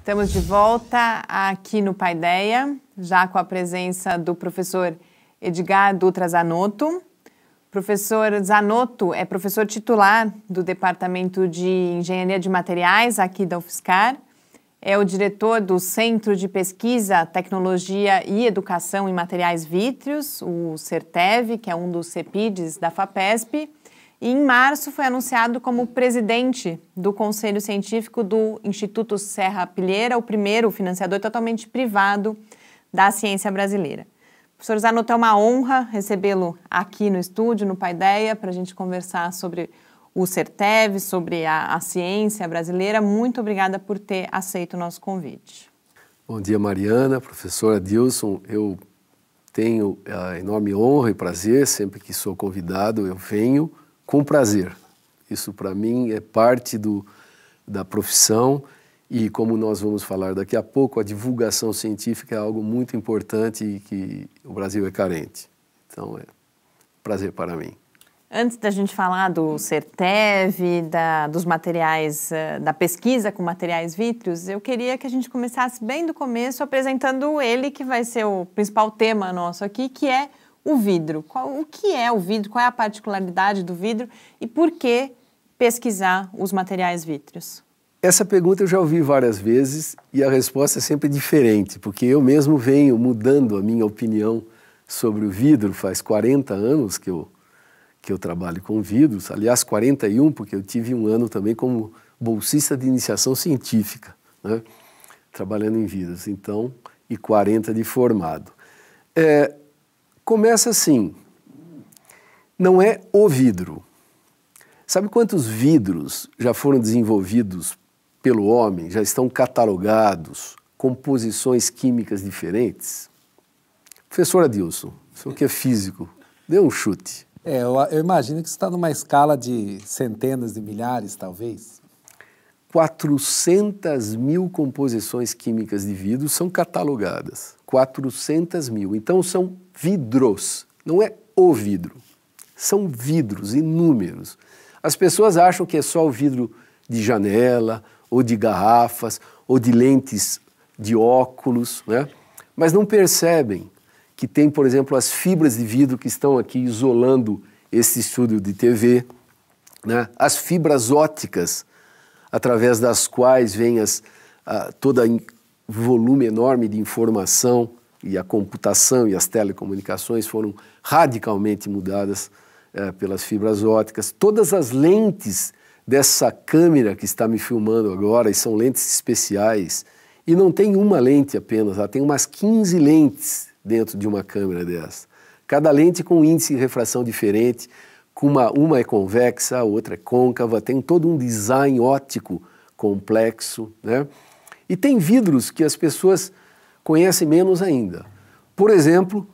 Estamos de volta aqui no Paideia, já com a presença do professor Edgar Dutra Zanotto. Professor Zanotto é professor titular do Departamento de Engenharia de Materiais aqui da UFSCar. É o diretor do Centro de Pesquisa, Tecnologia e Educação em Materiais Vítreos, o CERTEV, que é um dos CEPIDs da FAPESP e em março foi anunciado como presidente do Conselho Científico do Instituto Serra Pilheira, o primeiro financiador totalmente privado da ciência brasileira. Professor Zanotto, é uma honra recebê-lo aqui no estúdio, no Paideia, para a gente conversar sobre o CERTEV, sobre a, a, ciência brasileira. Muito obrigada por ter aceito o nosso convite. Bom dia, Mariana, professora Dilson. Eu tenho eh, a enorme honra e prazer, sempre que sou convidado, eu venho com prazer. Isso para mim é parte do, da profissão e como nós vamos falar daqui a pouco, a divulgação científica é algo muito importante e que o Brasil é carente. Então é prazer para mim. Antes da gente falar do CERTEV, da, dos materiais, eh, da pesquisa com materiais vítreos, eu queria que a gente começasse bem do começo apresentando ele, que vai ser o principal tema nosso aqui, que é o vidro. Qual, o que é o vidro? Qual é a particularidade do vidro? E por que pesquisar os materiais vítreos? Essa pergunta eu já ouvi várias vezes e a resposta é sempre diferente, porque eu mesmo venho mudando a minha opinião sobre o vidro. Faz 40 anos que eu, que eu trabalho com vidros, aliás, 41, porque eu tive um ano também como bolsista de iniciação científica, né? trabalhando em vidros, então, e 40 de formado. É, começa assim: não é o vidro. Sabe quantos vidros já foram desenvolvidos pelo homem, já estão catalogados, composições químicas diferentes? Professor Adilson, o senhor que é físico, dê um chute. É, eu, eu imagino que está numa escala de centenas de milhares, talvez. 400 mil composições químicas de vidro são catalogadas. 400 mil. Então são vidros, não é o vidro. São vidros inúmeros. As pessoas acham que é só o vidro de janela, ou de garrafas, ou de lentes de óculos, né? mas não percebem que tem, por exemplo, as fibras de vidro que estão aqui isolando esse estúdio de TV, né? as fibras óticas, através das quais vem as, a, ah, todo volume enorme de informação, e a computação e as telecomunicações foram radicalmente mudadas é, pelas fibras óticas. Todas as lentes dessa câmera que está me filmando agora, e são lentes especiais, e não tem uma lente apenas, ela tem umas 15 lentes dentro de uma câmera dessa. Cada lente com um índice de refração diferente, com uma, uma é convexa, a outra é côncava, tem todo um design óptico complexo, né? E tem vidros que as pessoas conhece menos ainda. Por exemplo,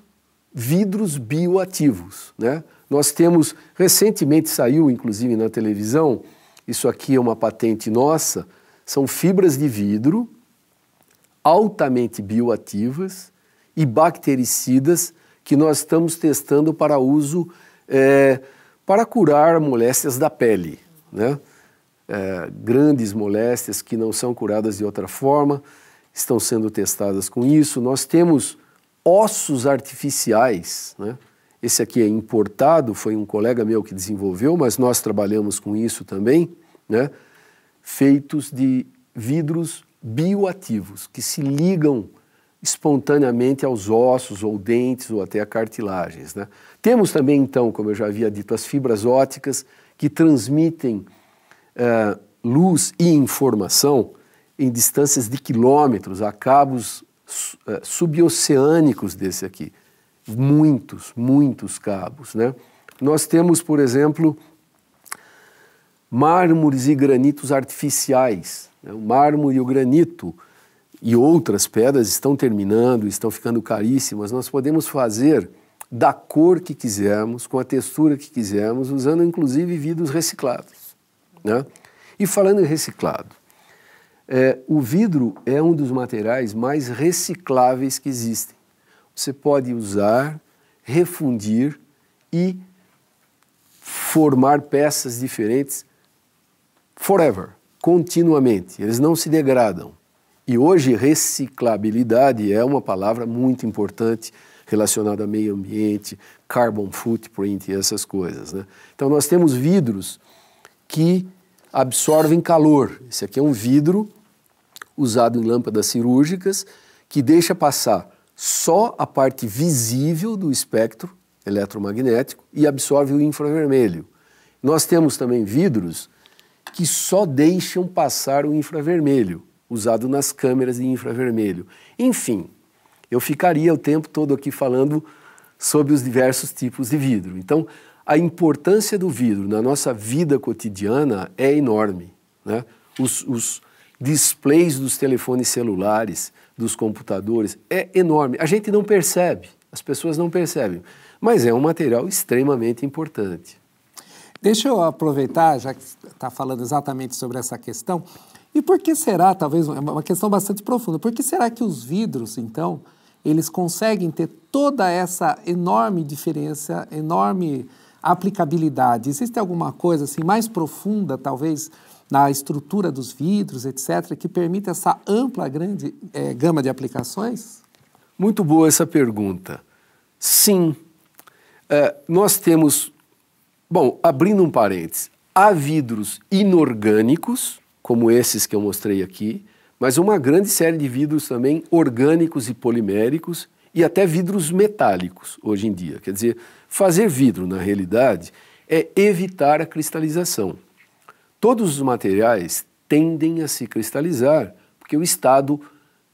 vidros bioativos. Né? Nós temos, recentemente saiu inclusive na televisão, isso aqui é uma patente nossa, são fibras de vidro altamente bioativas e bactericidas que nós estamos testando para uso é, para curar moléstias da pele, né? É, grandes moléstias que não são curadas de outra forma estão sendo testadas com isso. Nós temos ossos artificiais, né? Esse aqui é importado, foi um colega meu que desenvolveu, mas nós trabalhamos com isso também, né? Feitos de vidros bioativos que se ligam espontaneamente aos ossos ou dentes ou até a cartilagens. Né? Temos também, então, como eu já havia dito, as fibras óticas que transmitem uh, luz e informação em distâncias de quilômetros a cabos eh, suboceânicos desse aqui. Muitos, muitos cabos. Né? Nós temos, por exemplo, mármores e granitos artificiais. Né? O mármore e o granito e outras pedras estão terminando, estão ficando caríssimas. Nós podemos fazer da cor que quisermos, com a textura que quisermos, usando inclusive vidros reciclados. Né? E falando em reciclado, é, o vidro é um dos materiais mais recicláveis que existem. Você pode usar, refundir e formar peças diferentes forever, continuamente. Eles não se degradam. E hoje, reciclabilidade é uma palavra muito importante relacionada ao meio ambiente, carbon footprint e essas coisas. Né? Então, nós temos vidros que absorvem calor. Esse aqui é um vidro usado em lâmpadas cirúrgicas, que deixa passar só a parte visível do espectro eletromagnético e absorve o infravermelho. Nós temos também vidros que só deixam passar o infravermelho, usado nas câmeras de infravermelho. Enfim, eu ficaria o tempo todo aqui falando sobre os diversos tipos de vidro. Então, a importância do vidro na nossa vida cotidiana é enorme. Né? Os, os displays dos telefones celulares, dos computadores, é enorme. A gente não percebe, as pessoas não percebem, mas é um material extremamente importante. Deixa eu aproveitar, já que está falando exatamente sobre essa questão, e por que será, talvez, é uma questão bastante profunda, por que será que os vidros, então, eles conseguem ter toda essa enorme diferença, enorme aplicabilidade? Existe alguma coisa assim mais profunda, talvez, na estrutura dos vidros, etc., que permite essa ampla, grande é, gama de aplicações? Muito boa essa pergunta. Sim. É, nós temos. Bom, abrindo um parênteses, há vidros inorgânicos, como esses que eu mostrei aqui, mas uma grande série de vidros também orgânicos e poliméricos e até vidros metálicos hoje em dia. Quer dizer, fazer vidro, na realidade, é evitar a cristalização. Todos os materiais tendem a se cristalizar, porque o estado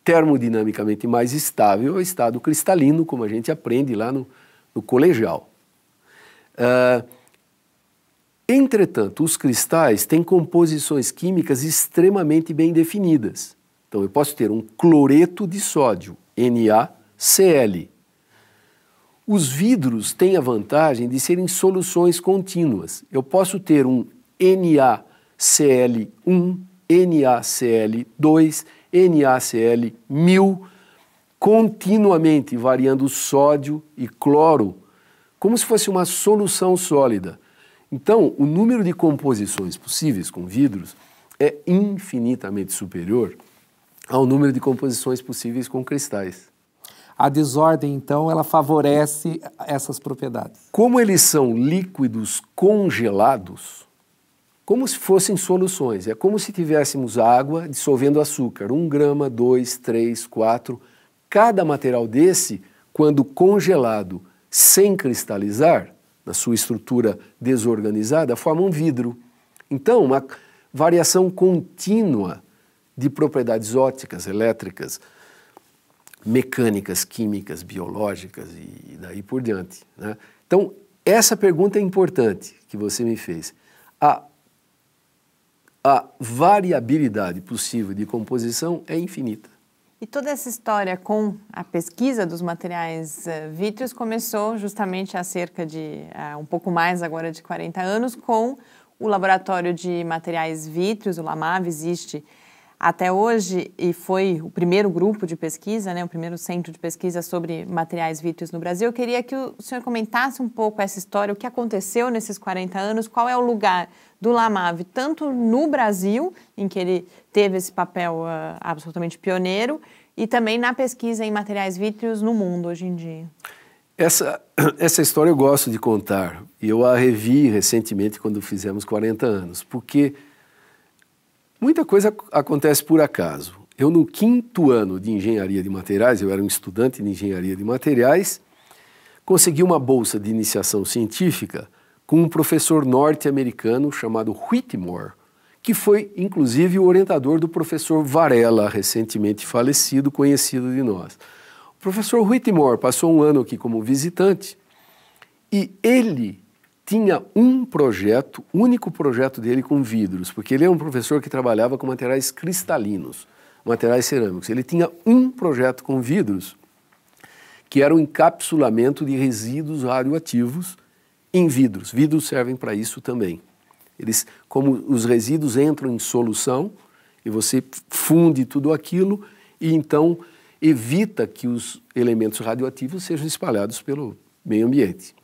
termodinamicamente mais estável é o estado cristalino, como a gente aprende lá no, no colegial. Uh, entretanto, os cristais têm composições químicas extremamente bem definidas. Então, eu posso ter um cloreto de sódio, NaCl. Os vidros têm a vantagem de serem soluções contínuas. Eu posso ter um NaCl NaCl1, NaCl2, NaCl1000, continuamente variando sódio e cloro, como se fosse uma solução sólida. Então, o número de composições possíveis com vidros é infinitamente superior ao número de composições possíveis com cristais. A desordem, então, ela favorece essas propriedades. Como eles são líquidos congelados, como se fossem soluções. É como se tivéssemos água dissolvendo açúcar, um grama, dois três quatro Cada material desse, quando congelado sem cristalizar, na sua estrutura desorganizada, forma um vidro. Então, uma variação contínua de propriedades óticas, elétricas, mecânicas, químicas, biológicas e daí por diante. Né? Então, essa pergunta é importante que você me fez. A a variabilidade possível de composição é infinita. E toda essa história com a pesquisa dos materiais uh, eh, vítreos começou justamente há cerca de uh, um pouco mais agora de 40 anos com o laboratório de materiais vítreos, o LAMAV, existe até hoje, e foi o primeiro grupo de pesquisa, né, o primeiro centro de pesquisa sobre materiais vítreos no Brasil. Eu queria que o senhor comentasse um pouco essa história, o que aconteceu nesses 40 anos, qual é o lugar do Lamave, tanto no Brasil, em que ele teve esse papel uh, absolutamente pioneiro, e também na pesquisa em materiais vítreos no mundo hoje em dia. Essa, essa história eu gosto de contar, e eu a revi recentemente quando fizemos 40 anos, porque Muita coisa acontece por acaso. Eu, no quinto ano de engenharia de materiais, eu era um estudante de engenharia de materiais, consegui uma bolsa de iniciação científica com um professor norte-americano chamado Whitmore, que foi inclusive o orientador do professor Varela, recentemente falecido, conhecido de nós. O professor Whitmore passou um ano aqui como visitante e ele tinha um projeto, único projeto dele com vidros, porque ele é um professor que trabalhava com materiais cristalinos, materiais cerâmicos. Ele tinha um projeto com vidros, que era o encapsulamento de resíduos radioativos em vidros. Vidros servem para isso também. Eles, como os resíduos entram em solução e você funde tudo aquilo e então evita que os elementos radioativos sejam espalhados pelo meio ambiente.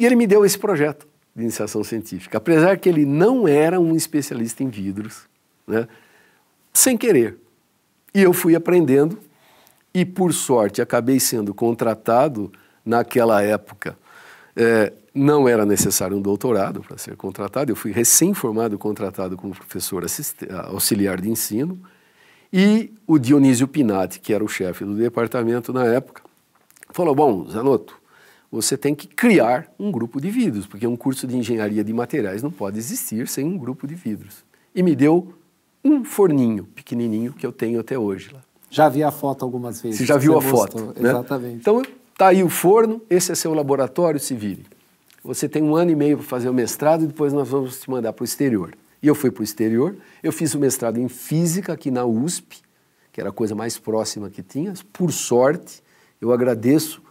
E ele me deu esse projeto de iniciação científica. Apesar que ele não era um especialista em vidros, né? sem querer. E eu fui aprendendo e, por sorte, acabei sendo contratado naquela época. É, não era necessário um doutorado para ser contratado, eu fui recém-formado contratado como professor auxiliar de ensino. E o Dionísio Pinati, que era o chefe do departamento na época, falou: Bom, Zanotto, você tem que criar um grupo de vidros, porque um curso de engenharia de materiais não pode existir sem um grupo de vidros. E me deu um forninho pequenininho que eu tenho até hoje lá. Já vi a foto algumas vezes. Você já viu você a gostou, foto, né? Exatamente. Então, tá aí o forno, esse é seu laboratório, se vire. Você tem um ano e meio para fazer o mestrado e depois nós vamos te mandar para o exterior. E eu fui para o exterior, eu fiz o mestrado em física aqui na USP, que era a coisa mais próxima que tinha. Por sorte, eu agradeço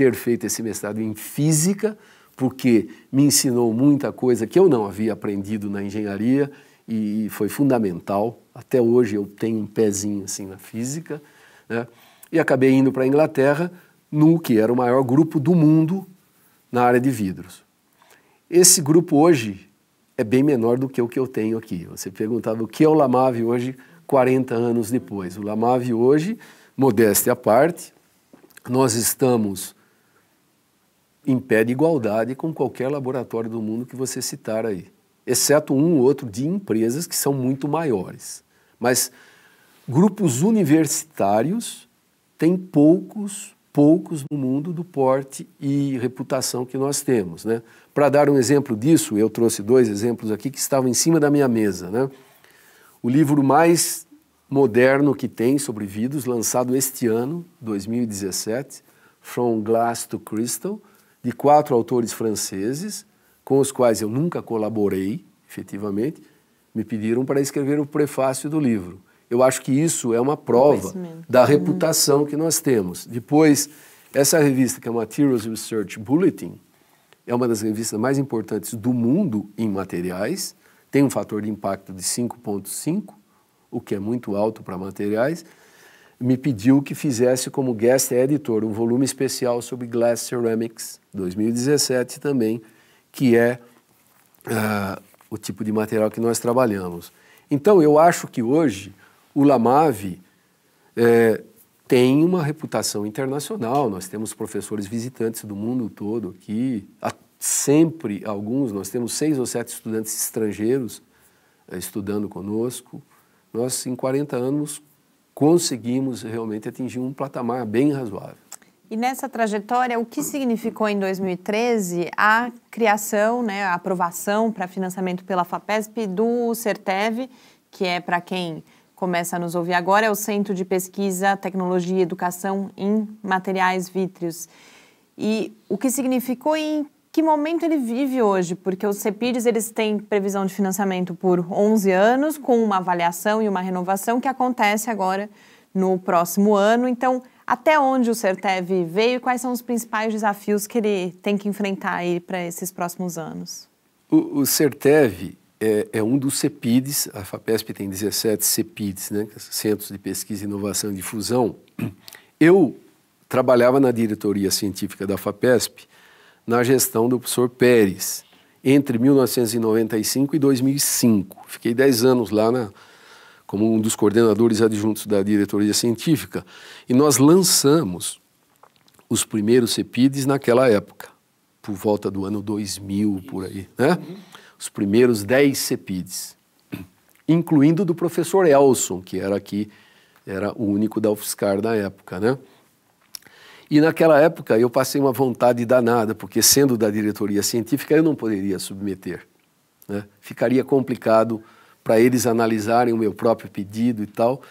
ter feito esse mestrado em física, porque me ensinou muita coisa que eu não havia aprendido na engenharia e foi fundamental. Até hoje eu tenho um pezinho assim na física. Né? E acabei indo para a Inglaterra no que era o maior grupo do mundo na área de vidros. Esse grupo hoje é bem menor do que o que eu tenho aqui. Você perguntava o que é o Lamave hoje, 40 anos depois. O Lamave hoje, modéstia à parte, nós estamos em pé de igualdade com qualquer laboratório do mundo que você citar aí, exceto um ou outro de empresas que são muito maiores. Mas grupos universitários têm poucos, poucos no mundo do porte e reputação que nós temos. Né? Para dar um exemplo disso, eu trouxe dois exemplos aqui que estavam em cima da minha mesa. Né? O livro mais moderno que tem sobre vidros, lançado este ano, 2017, From Glass to Crystal, de quatro autores franceses, com os quais eu nunca colaborei, efetivamente, me pediram para escrever o prefácio do livro. Eu acho que isso é uma prova da reputação que nós temos. Depois, essa revista, que é a Materials Research Bulletin, é uma das revistas mais importantes do mundo em materiais, tem um fator de impacto de 5,5, o que é muito alto para materiais me pediu que fizesse como guest editor um volume especial sobre Glass Ceramics 2017 também, que é uh, o tipo de material que nós trabalhamos. Então, eu acho que hoje o Lamave é, tem uma reputação internacional. Nós temos professores visitantes do mundo todo aqui, há sempre alguns, nós temos seis ou sete estudantes estrangeiros é, estudando conosco. Nós, em 40 anos, conseguimos realmente atingir um patamar bem razoável. E nessa trajetória, o que significou em 2013 a criação, né, a aprovação para financiamento pela FAPESP do CERTEV, que é para quem começa a nos ouvir agora, é o Centro de Pesquisa, Tecnologia e Educação em Materiais Vítreos. E o que significou em que momento ele vive hoje, porque os CEPIDs eles têm previsão de financiamento por 11 anos, com uma avaliação e uma renovação que acontece agora no próximo ano. Então, até onde o Certev veio e quais são os principais desafios que ele tem que enfrentar aí para esses próximos anos? O, o Certev é, é, um dos CEPIDs, a FAPESP tem 17 CEPIDs, né, é Centros de Pesquisa, Inovação e Difusão. Eu trabalhava na diretoria científica da FAPESP, na gestão do professor Pérez, entre 1995 e 2005. Fiquei 10 anos lá na, como um dos coordenadores adjuntos da diretoria científica, e nós lançamos os primeiros CEPIDs naquela época, por volta do ano 2000, por aí, né? Os primeiros 10 CEPIDs, incluindo do professor Elson, que era aqui, era o único da UFSCar na época, né? E naquela época eu passei uma vontade danada, porque sendo da diretoria científica eu não poderia submeter. Né? Ficaria complicado para eles analisarem o meu próprio pedido e tal.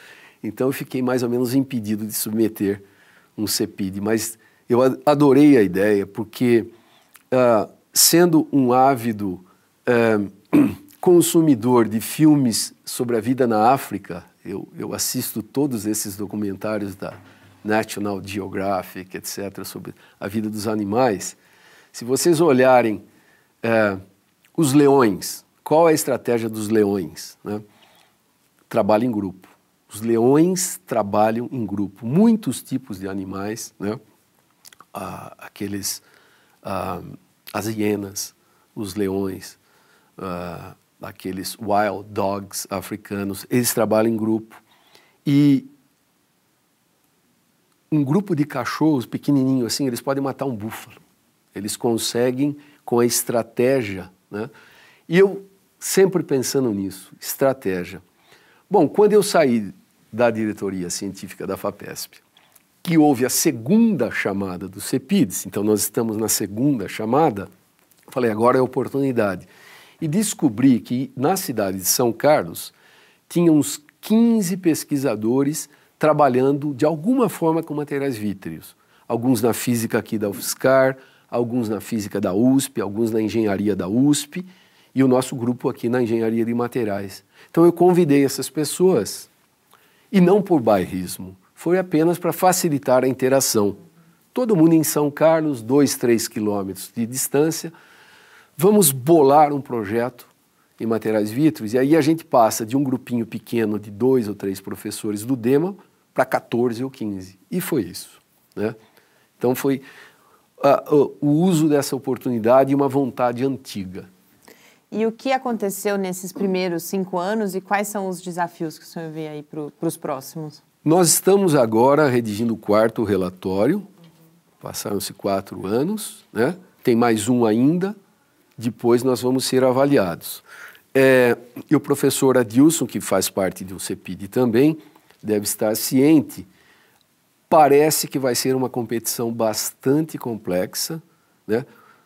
Então eu fiquei mais ou menos impedido de submeter um CEPID. Mas eu adorei a ideia, porque uh, sendo um ávido uh, consumidor de filmes sobre a vida na África, eu, eu assisto todos esses documentários da, National Geographic, etc., sobre a vida dos animais. Se vocês olharem é, os leões, qual é a estratégia dos leões? Né? Trabalho em grupo. Os leões trabalham em grupo. Muitos tipos de animais, né? Ah, aqueles, ah, as hienas, os leões, ah, aqueles wild dogs africanos, eles trabalham em grupo. E um grupo de cachorros pequenininho assim, eles podem matar um búfalo. Eles conseguem com a estratégia, né? E eu sempre pensando nisso, estratégia. Bom, quando eu saí da diretoria científica da FAPESP, que houve a segunda chamada do CEPIDS, então nós estamos na segunda chamada, falei, agora é a oportunidade. E descobri que na cidade de São Carlos tinha uns 15 pesquisadores trabalhando de alguma forma com materiais vítreos. Alguns na física aqui da UFSCar, alguns na física da USP, alguns na engenharia da USP e o nosso grupo aqui na engenharia de materiais. Então eu convidei essas pessoas e não por bairrismo, foi apenas para facilitar a interação. Todo mundo em São Carlos, dois, três quilômetros de distância, vamos bolar um projeto em materiais vítreos e aí a gente passa de um grupinho pequeno de dois ou três professores do DEMA para 14 ou 15. E foi isso. Né? Então foi uh, uh, o uso dessa oportunidade e uma vontade antiga. E o que aconteceu nesses primeiros cinco anos e quais são os desafios que o senhor vê aí para os próximos? Nós estamos agora redigindo o quarto relatório, passaram-se quatro anos, né? tem mais um ainda, depois nós vamos ser avaliados. É, e o professor Adilson, que faz parte do CEPID também, deve estar ciente. Parece que vai ser uma competição bastante complexa, né?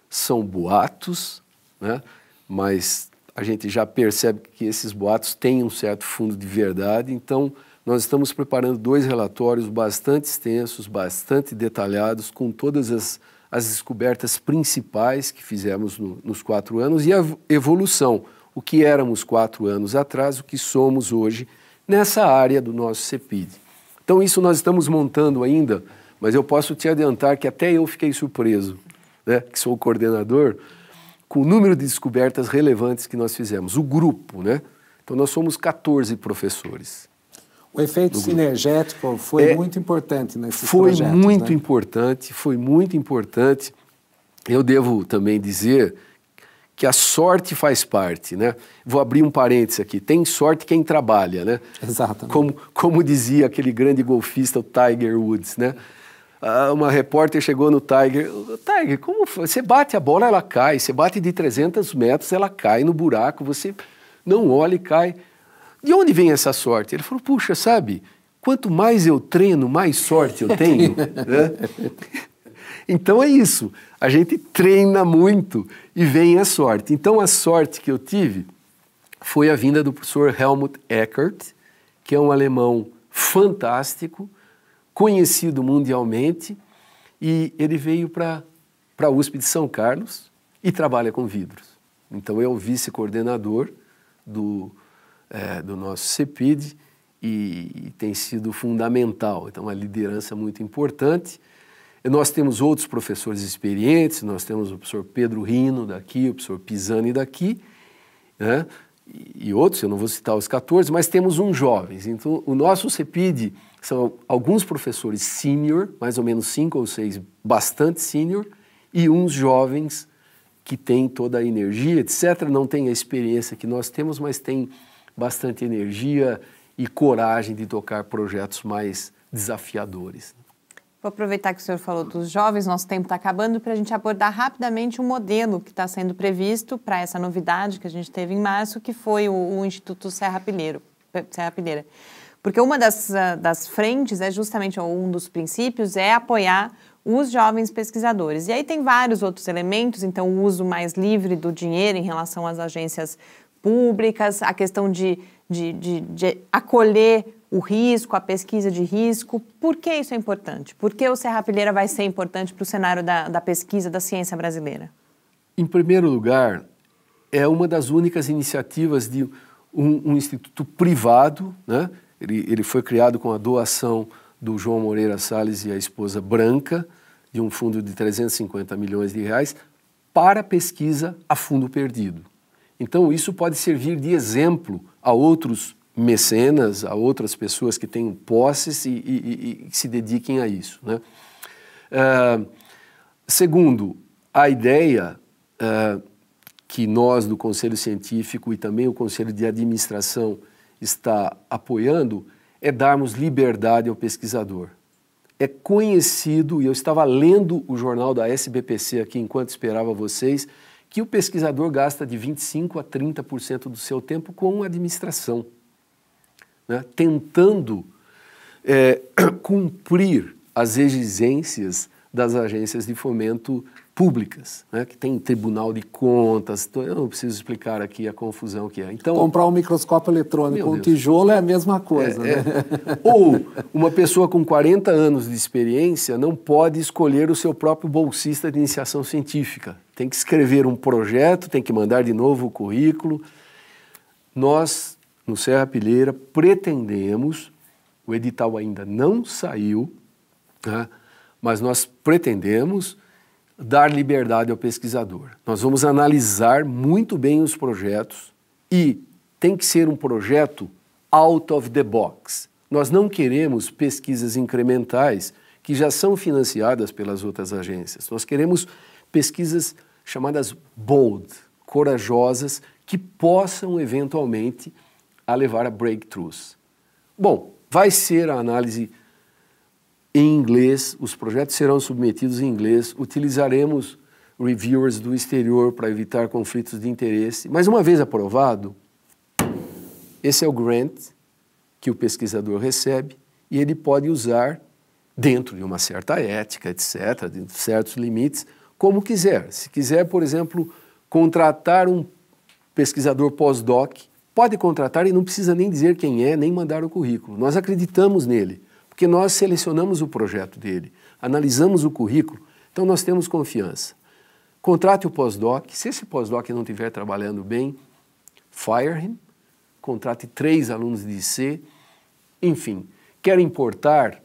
são boatos, né? mas a gente já percebe que esses boatos têm um certo fundo de verdade, então nós estamos preparando dois relatórios bastante extensos, bastante detalhados, com todas as, as descobertas principais que fizemos no, nos quatro anos e a evolução, o que éramos quatro anos atrás, o que somos hoje, nessa área do nosso CEPID. Então, isso nós estamos montando ainda, mas eu posso te adiantar que até eu fiquei surpreso, né, que sou o coordenador, com o número de descobertas relevantes que nós fizemos, o grupo. Né? Então, nós somos 14 professores. O efeito sinergético foi é, muito importante nesse Foi projetos, muito né? importante, foi muito importante. Eu devo também dizer que a sorte faz parte, né? Vou abrir um parênteses aqui. Tem sorte quem trabalha, né? Exato. Como, como dizia aquele grande golfista, o Tiger Woods, né? Ah, uma repórter chegou no Tiger. Tiger, como foi? Você bate a bola, ela cai. Você bate de 300 metros, ela cai no buraco. Você não olha e cai. De onde vem essa sorte? Ele falou, puxa, sabe? Quanto mais eu treino, mais sorte eu tenho. né? Então é isso. A gente treina muito e vem a sorte. Então a sorte que eu tive foi a vinda do professor Helmut Eckert, que é um alemão fantástico, conhecido mundialmente, e ele veio para a USP de São Carlos e trabalha com vidros. Então eu é o vice-coordenador do, é, do nosso CEPID e, e tem sido fundamental. Então, uma liderança muito importante. Nós temos outros professores experientes, nós temos o professor Pedro Rino daqui, o professor Pisani daqui, né? e outros, eu não vou citar os 14, mas temos uns jovens. Então, o nosso CEPID são alguns professores sênior, mais ou menos cinco ou seis, bastante sênior, e uns jovens que têm toda a energia, etc. Não têm a experiência que nós temos, mas têm bastante energia e coragem de tocar projetos mais desafiadores. Vou aproveitar que o senhor falou dos jovens, nosso tempo está acabando, para a gente abordar rapidamente o um modelo que está sendo previsto para essa novidade que a gente teve em março, que foi o, o Instituto Serra, Pilheiro, eh, Serra Porque uma das, ah, das frentes é justamente, um dos princípios, é apoiar os jovens pesquisadores. E aí tem vários outros elementos, então o uso mais livre do dinheiro em relação às agências públicas, a questão de de, de, de acolher o risco, a pesquisa de risco. Por que isso é importante? Por que o Pileira vai ser importante para o cenário da, da pesquisa da ciência brasileira? Em primeiro lugar, é uma das únicas iniciativas de um, um instituto privado, né? ele, ele foi criado com a doação do João Moreira Salles e a esposa Branca, de um fundo de 350 milhões de reais, para pesquisa a fundo perdido. Então, isso pode servir de exemplo a outros mecenas, a outras pessoas que tenham posses e, e, e se dediquem a isso. Né? Uh, segundo, a ideia uh, que nós do Conselho Científico e também o Conselho de Administração está apoiando é darmos liberdade ao pesquisador. É conhecido, e eu estava lendo o jornal da SBPC aqui enquanto esperava vocês, que o pesquisador gasta de 25% a 30% do seu tempo com administração, né? tentando é, cumprir as exigências das agências de fomento públicas, né, que tem tribunal de contas, então eu não preciso explicar aqui a confusão que é. Então, Comprar um microscópio eletrônico, um tijolo é a mesma coisa. É, né? é. Ou uma pessoa com 40 anos de experiência não pode escolher o seu próprio bolsista de iniciação científica. Tem que escrever um projeto, tem que mandar de novo o currículo. Nós, no Serra Pileira, pretendemos, o edital ainda não saiu, né, mas nós pretendemos dar liberdade ao pesquisador. Nós vamos analisar muito bem os projetos e tem que ser um projeto out of the box. Nós não queremos pesquisas incrementais que já são financiadas pelas outras agências. Nós queremos pesquisas chamadas bold, corajosas, que possam eventualmente a levar a breakthroughs. Bom, vai ser a análise em inglês, os projetos serão submetidos em inglês, utilizaremos reviewers do exterior para evitar conflitos de interesse. Mas uma vez aprovado, esse é o grant que o pesquisador recebe e ele pode usar dentro de uma certa ética, etc., dentro de certos limites, como quiser. Se quiser, por exemplo, contratar um pesquisador pós-doc, pode contratar e não precisa nem dizer quem é, nem mandar o currículo. Nós acreditamos nele porque nós selecionamos o projeto dele, analisamos o currículo, então nós temos confiança. Contrate o pós-doc, se esse pós-doc não estiver trabalhando bem, fire him, contrate três alunos de IC, enfim, quer importar,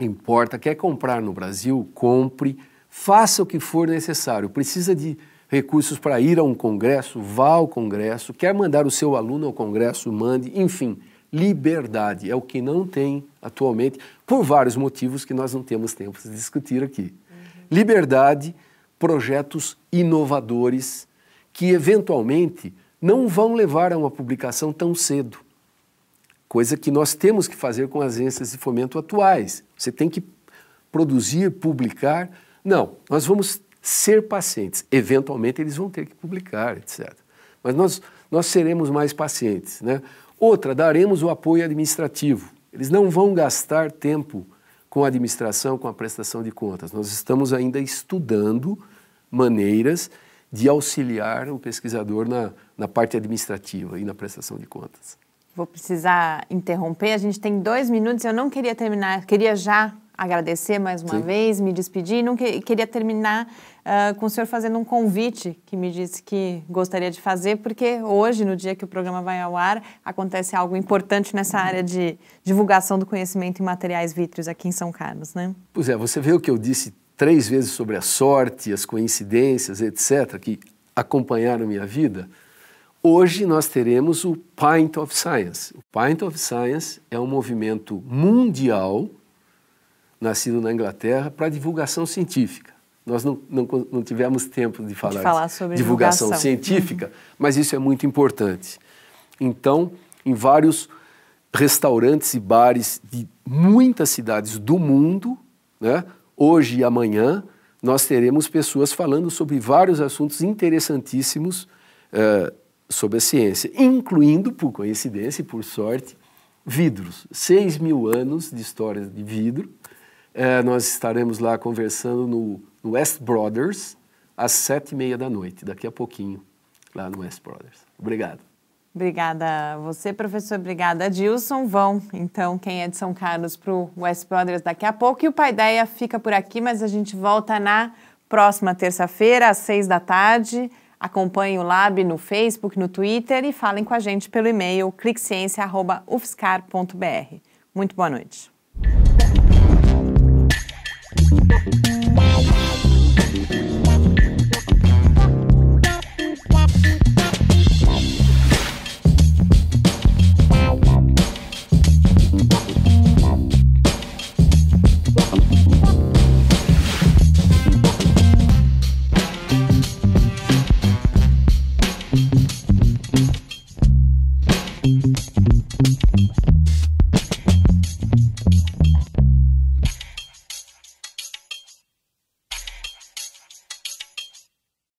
importa, quer comprar no Brasil, compre, faça o que for necessário, precisa de recursos para ir a um congresso, vá ao congresso, quer mandar o seu aluno ao congresso, mande, enfim liberdade. É o que não tem atualmente, por vários motivos que nós não temos tempo de discutir aqui. Uhum. Liberdade, projetos inovadores que eventualmente não vão levar a uma publicação tão cedo. Coisa que nós temos que fazer com as agências de fomento atuais. Você tem que produzir, publicar. Não, nós vamos ser pacientes. Eventualmente eles vão ter que publicar, etc. Mas nós, nós seremos mais pacientes. Né? Outra, daremos o apoio administrativo. Eles não vão gastar tempo com a administração, com a prestação de contas. Nós estamos ainda estudando maneiras de auxiliar o pesquisador na, na parte administrativa e na prestação de contas. Vou precisar interromper, a gente tem dois minutos, eu não queria terminar, eu queria já agradecer mais uma Sim. vez, me despedir. Não que, queria terminar uh, com o senhor fazendo um convite que me disse que gostaria de fazer, porque hoje, no dia que o programa vai ao ar, acontece algo importante nessa área de divulgação do conhecimento em materiais vítreos aqui em São Carlos, né? Pois é, você vê o que eu disse três vezes sobre a sorte, as coincidências, etc., que acompanharam minha vida. Hoje nós teremos o Pint of Science. O Pint of Science é um movimento mundial nascido na Inglaterra, para divulgação científica. Nós não, não, não, tivemos tempo de falar, de falar sobre divulgação, divulgação. científica, uhum. mas isso é muito importante. Então, em vários restaurantes e bares de muitas cidades do mundo, né, hoje e amanhã, nós teremos pessoas falando sobre vários assuntos interessantíssimos eh, sobre a ciência, incluindo, por coincidência e por sorte, vidros. 6 mil anos de história de vidro é, nós estaremos lá conversando no, no West Brothers, às sete e meia da noite, daqui a pouquinho, lá no West Brothers. Obrigado. Obrigada a você, professor. Obrigada, Dilson. Vão, então, quem é de São Carlos para o West Brothers daqui a pouco. E o Pai Paideia fica por aqui, mas a gente volta na próxima terça-feira, às seis da tarde. Acompanhe o Lab no Facebook, no Twitter e falem com a gente pelo e-mail cliqueciência.ufscar.br. Muito boa noite. Thank you.